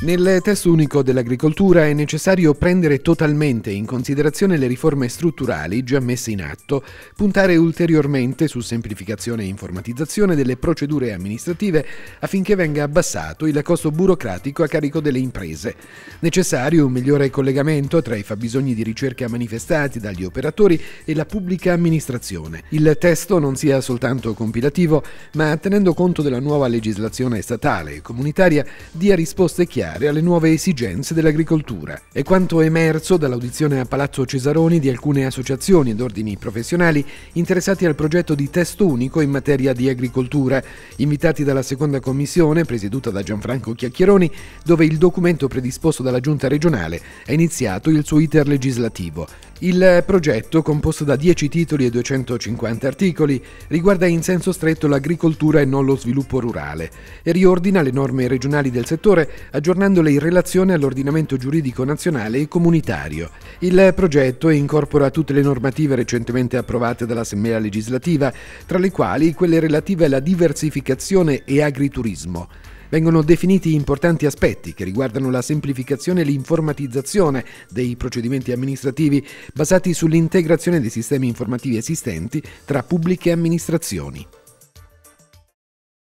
Nel testo unico dell'agricoltura è necessario prendere totalmente in considerazione le riforme strutturali già messe in atto, puntare ulteriormente su semplificazione e informatizzazione delle procedure amministrative affinché venga abbassato il costo burocratico a carico delle imprese. Necessario un migliore collegamento tra i fabbisogni di ricerca manifestati dagli operatori e la pubblica amministrazione. Il testo non sia soltanto compilativo, ma tenendo conto della nuova legislazione statale e comunitaria dia risposte chiare adattare alle nuove esigenze dell'agricoltura. È quanto emerso dall'audizione a Palazzo Cesaroni di alcune associazioni ed ordini professionali interessati al progetto di testo unico in materia di agricoltura, invitati dalla seconda commissione presieduta da Gianfranco Chiacchieroni, dove il documento predisposto dalla Giunta regionale è iniziato il suo iter legislativo. Il progetto, composto da 10 titoli e 250 articoli, riguarda in senso stretto l'agricoltura e non lo sviluppo rurale e riordina le norme regionali del settore, aggiornandole in relazione all'ordinamento giuridico nazionale e comunitario. Il progetto incorpora tutte le normative recentemente approvate dall'Assemblea legislativa, tra le quali quelle relative alla diversificazione e agriturismo vengono definiti importanti aspetti che riguardano la semplificazione e l'informatizzazione dei procedimenti amministrativi basati sull'integrazione dei sistemi informativi esistenti tra pubbliche amministrazioni.